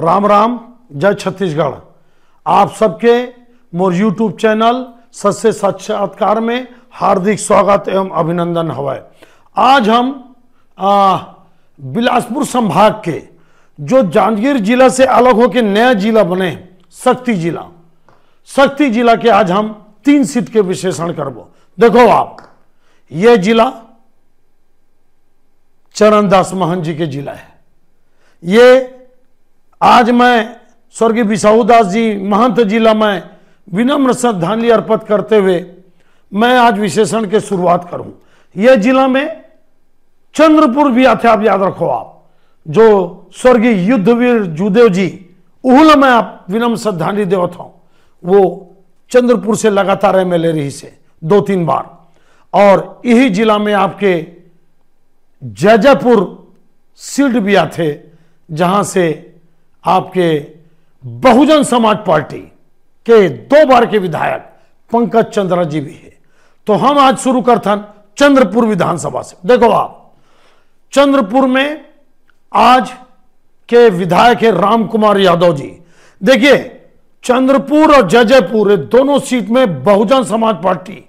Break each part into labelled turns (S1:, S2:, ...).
S1: राम राम जय छत्तीसगढ़ आप सबके मोर यूट्यूब चैनल सच से साक्षात्कार में हार्दिक स्वागत एवं अभिनंदन हवाए आज हम बिलासपुर संभाग के जो जांजगीर जिला से अलग होकर नया जिला बने शक्ति जिला शक्ति जिला के आज हम तीन सीट के विशेषण करबो देखो आप ये जिला चरणदास महन जी के जिला है ये आज मैं स्वर्गीय बिसाहूदास जी महंत जिला में विनम्र श्रद्धांजलि अर्पित करते हुए मैं आज विशेषण के शुरुआत करूं यह जिला में चंद्रपुर भी आते आप याद रखो आप जो स्वर्गीय युद्धवीर जुदेव जी उहल में आप विनम्र श्रद्धांजलि देवत हूं वो चंद्रपुर से लगातार एम एल रही से दो तीन बार और यही जिला में आपके जयजयपुर सीट भी आते जहां से आपके बहुजन समाज पार्टी के दो बार के विधायक पंकज चंद्रा जी भी है तो हम आज शुरू करथन चंद्रपुर विधानसभा से देखो आप चंद्रपुर में आज के विधायक है राम कुमार यादव जी देखिए चंद्रपुर और जजयपुर दोनों सीट में बहुजन समाज पार्टी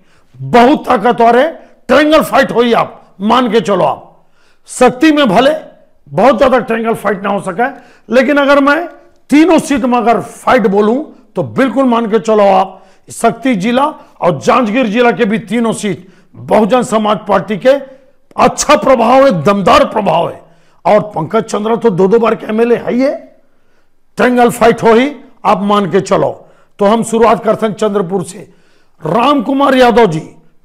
S1: बहुत ताकतवर है ट्रेंगल फाइट हो आप मान के चलो आप शक्ति में भले बहुत ज्यादा ट्रेंगल फाइट ना हो सका है लेकिन अगर मैं तीनों सीट में अगर फाइट बोलूं तो बिल्कुल मान के चलो आप शक्ति जिला और जांजगीर जिला के भी तीनों सीट बहुजन समाज पार्टी के अच्छा प्रभाव है दमदार प्रभाव है और पंकज चंद्रा तो दो दो बार के एमएलए है ये ट्रेंगल फाइट हो ही आप मान के चलो तो हम शुरुआत करते हैं चंद्रपुर से राम कुमार यादव जी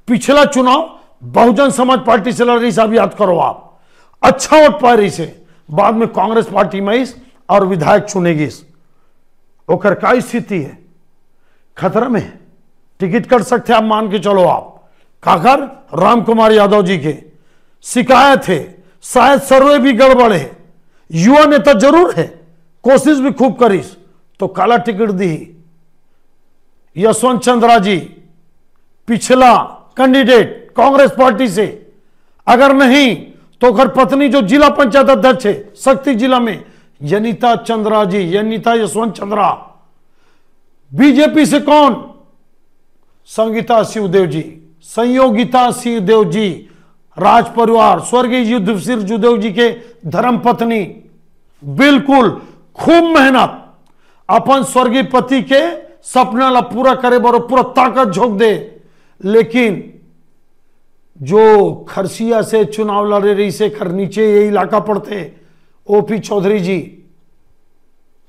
S1: पिछला चुनाव बहुजन समाज पार्टी से लड़ रही साहब याद करो आप अच्छा वोट पा रही से बाद में कांग्रेस पार्टी में इस और विधायक चुनेगी इस ओकर का स्थिति है खतरा में टिकट कर सकते आप मान के चलो आप काकर राम कुमार यादव जी के शिकायत है शायद सर्वे भी गड़बड़ है युवा नेता जरूर है कोशिश भी खूब करीस तो काला टिकट दी यशवंत चंद्रा जी पिछला कैंडिडेट कांग्रेस पार्टी से अगर नहीं तो पत्नी जो जिला पंचायत अध्यक्ष है છે जिला में यनिता चंद्रा जी यनिता यशवंत चंद्रा बीजेपी से कौन संगीता शिवदेव जी संयोगिता शिवदेव जी राज परिवार स्वर्गीय युद्धवीर जुदेव जी के धर्म पत्नी बिल्कुल खूब मेहनत अपन स्वर्गीय पति के सपना ला पूरा करे बरो पूरा ताकत झोंक दे लेकिन जो खरसिया से चुनाव लड़े रही से खर नीचे ये इलाका पड़ते ओपी चौधरी जी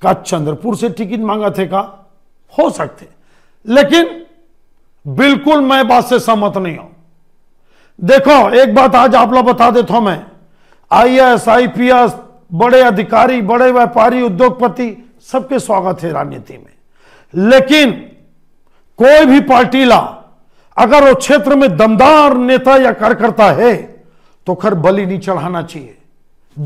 S1: का चंद्रपुर से टिकट मांगा थे का हो सकते लेकिन बिल्कुल मैं बात से सहमत नहीं हूं देखो एक बात आज आप लोग बता देता हूं मैं आईएएस आईपीएस बड़े अधिकारी बड़े व्यापारी उद्योगपति सबके स्वागत है राजनीति में लेकिन कोई भी पार्टी ला अगर वो क्षेत्र में दमदार नेता या कार्यकर्ता है तो खर बलि नहीं चढ़ाना चाहिए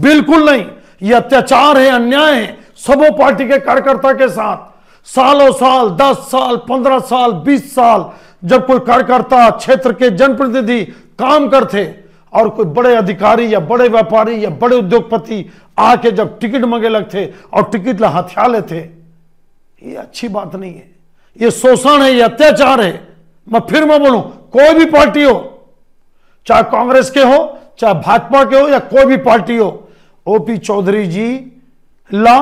S1: बिल्कुल नहीं ये अत्याचार है अन्याय है सबो पार्टी के कार्यकर्ता के साथ सालों साल दस साल पंद्रह साल बीस साल जब कोई कार्यकर्ता क्षेत्र के जनप्रतिनिधि काम करते और कोई बड़े अधिकारी या बड़े व्यापारी या बड़े उद्योगपति आके जब टिकट मंगे लगते और टिकट हथिया लेते ये अच्छी बात नहीं है ये शोषण है ये अत्याचार है मैं फिर मैं बोलूं कोई भी पार्टी हो चाहे कांग्रेस के हो चाहे भाजपा के हो या कोई भी पार्टी हो ओपी चौधरी जी ला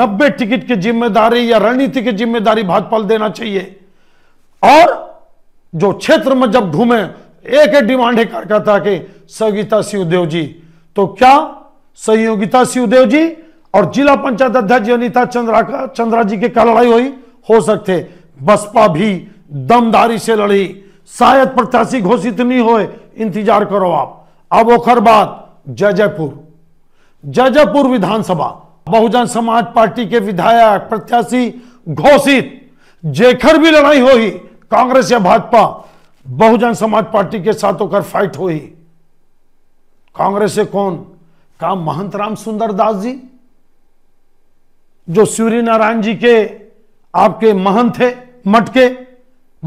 S1: नब्बे टिकट की जिम्मेदारी या रणनीति की जिम्मेदारी भाजपा देना चाहिए और जो क्षेत्र में जब घूमे एक एक डिमांड है कार्यकर्ता के सहयोगिता सिंहदेव जी तो क्या सहयोगिता सिंहदेव जी और जिला पंचायत अध्यक्ष अनिता चंद्रा चंद्रा जी के कार्रवाई लड़ाई हुई हो सकते बसपा भी दमदारी से लड़ी शायद प्रत्याशी घोषित नहीं हो इंतजार करो आप अब ओखर बाद जयजयपुर जयपुर विधानसभा बहुजन समाज पार्टी के विधायक प्रत्याशी घोषित जेखर भी लड़ाई हो ही कांग्रेस या भाजपा बहुजन समाज पार्टी के साथ होकर फाइट हो ही कांग्रेस से कौन का महंत राम सुंदर दास जी जो सूर्य नारायण जी के आपके महंत थे मटके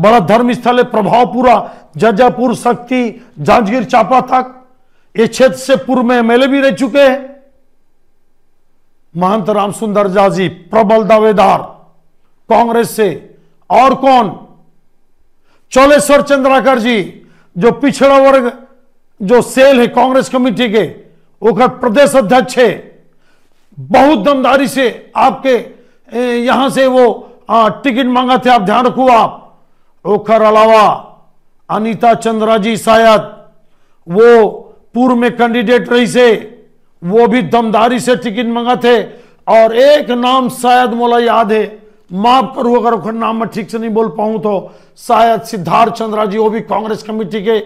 S1: बड़ा धर्म स्थल है प्रभावपुरा जजापुर शक्ति जांजगीर चापा तक ये क्षेत्र से पूर्व में एमएलए भी रह चुके हैं महंत राम सुंदर जाजी प्रबल दावेदार कांग्रेस से और कौन चौलेश्वर चंद्राकर जी जो पिछड़ा वर्ग जो सेल है कांग्रेस कमेटी के ओकर प्रदेश अध्यक्ष है बहुत दमदारी से आपके यहां से वो टिकट मांगा थे आप ध्यान रखो आप ओखर अलावा अनीता चंद्रा जी शायद वो पूर्व में कैंडिडेट रही से वो भी दमदारी से टिकट मंगा थे और एक नाम शायद मोला याद है माफ करो अगर नाम मैं ठीक से नहीं बोल पाऊं तो शायद सिद्धार्थ चंद्रा जी वो भी कांग्रेस कमेटी के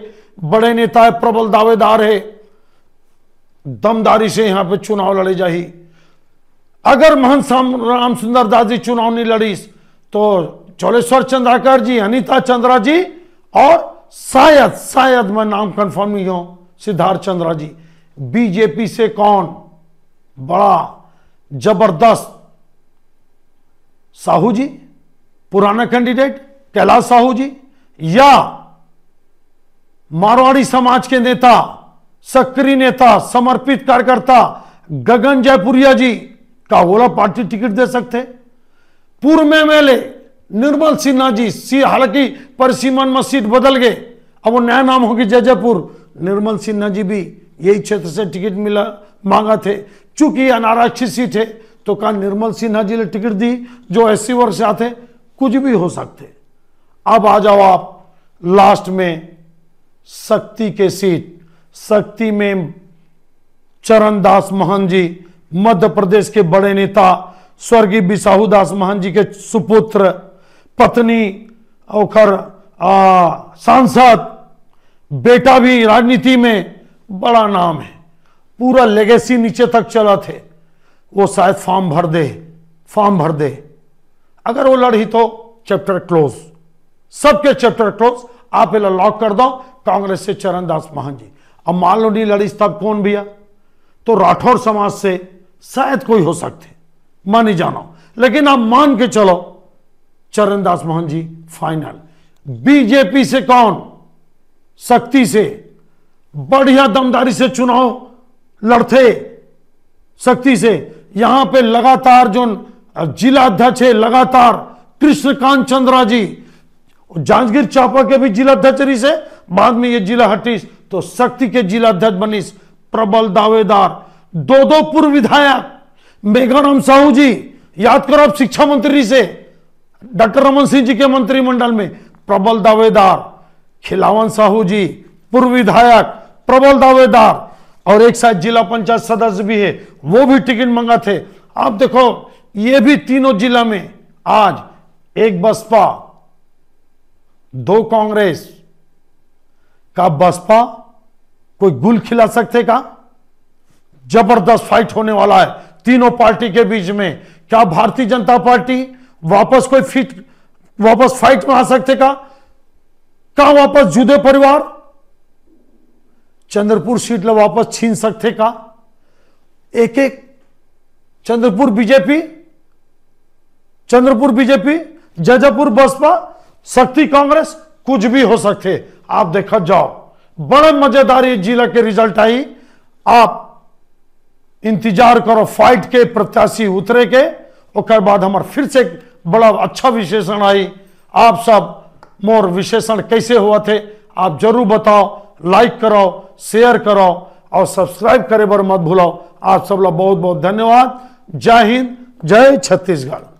S1: बड़े नेता है प्रबल दावेदार है दमदारी से यहां पे चुनाव लड़े जाही अगर महंत राम सुंदर दास जी चुनाव नहीं लड़ीस तो चोलेश्वर चंद्राकर जी अनीता चंद्रा जी और शायद शायद मैं नाम कंफर्म नहीं हूं सिद्धार्थ चंद्रा जी बीजेपी से कौन बड़ा जबरदस्त साहू जी पुराना कैंडिडेट कैलाश साहू जी या मारवाड़ी समाज के नेता सक्रिय नेता समर्पित कार्यकर्ता गगन जयपुरिया जी का ओला पार्टी टिकट दे सकते पूर्व में एमएलए निर्मल सिन्हा जी सी हालांकि परिसीमन में सीट बदल गए अब वो नया नाम होगी जयजयपुर निर्मल सिन्हा जी भी यही क्षेत्र से टिकट मिला मांगा थे चूंकि अनारक्षित सीट है तो कहा निर्मल सिन्हा जी ने टिकट दी जो एस वर्ष से आते कुछ भी हो सकते अब आ जाओ आप लास्ट में शक्ति के सीट शक्ति में चरण दास महन जी मध्य प्रदेश के बड़े नेता स्वर्गीय बिसाहू दास महन जी के सुपुत्र पत्नी और सांसद बेटा भी राजनीति में बड़ा नाम है पूरा लेगेसी नीचे तक चला थे वो शायद फॉर्म भर दे फॉर्म भर दे अगर वो लड़ी तो चैप्टर क्लोज सबके चैप्टर क्लोज आप इला लॉक कर दो कांग्रेस से चरणदास महान जी अब मान लो नहीं लड़ी तब कौन भैया तो राठौर समाज से शायद कोई हो सकते मैं नहीं जाना लेकिन आप मान के चलो चरण दास मोहन जी फाइनल बीजेपी से कौन सख्ती से बढ़िया दमदारी से चुनाव लड़ते सख्ती से यहां पे लगातार जो जिला अध्यक्ष है लगातार कृष्णकांत चंद्रा जी जांजगीर चापा के भी जिला अध्यक्ष से बाद में ये जिला हटीस तो शक्ति के जिला अध्यक्ष बनीस प्रबल दावेदार दो दो पूर्व विधायक मेघाराम साहू जी याद करो आप शिक्षा मंत्री से डॉक्टर रमन सिंह जी के मंत्रिमंडल में प्रबल दावेदार खिलावन साहू जी पूर्व विधायक प्रबल दावेदार और एक साथ जिला पंचायत सदस्य भी है वो भी टिकट मंगा थे आप देखो ये भी तीनों जिला में आज एक बसपा दो कांग्रेस का बसपा कोई गुल खिला सकते का जबरदस्त फाइट होने वाला है तीनों पार्टी के बीच में क्या भारतीय जनता पार्टी वापस कोई फिट वापस फाइट में आ सकते का का वापस जुदे परिवार सीट ले वापस छीन सकते का एक एक चंद्रपुर बीजेपी चंद्रपुर बीजेपी जजपुर बसपा शक्ति कांग्रेस कुछ भी हो सकते आप देखा जाओ बड़े मजेदार जिला के रिजल्ट आई आप इंतजार करो फाइट के प्रत्याशी उतरे के और बाद हमारे फिर से बड़ा अच्छा विशेषण आई आप सब मोर विशेषण कैसे हुआ थे आप जरूर बताओ लाइक करो शेयर करो और सब्सक्राइब करे बार मत भूलो आप सब लोग बहुत बहुत धन्यवाद जय हिंद जय छत्तीसगढ़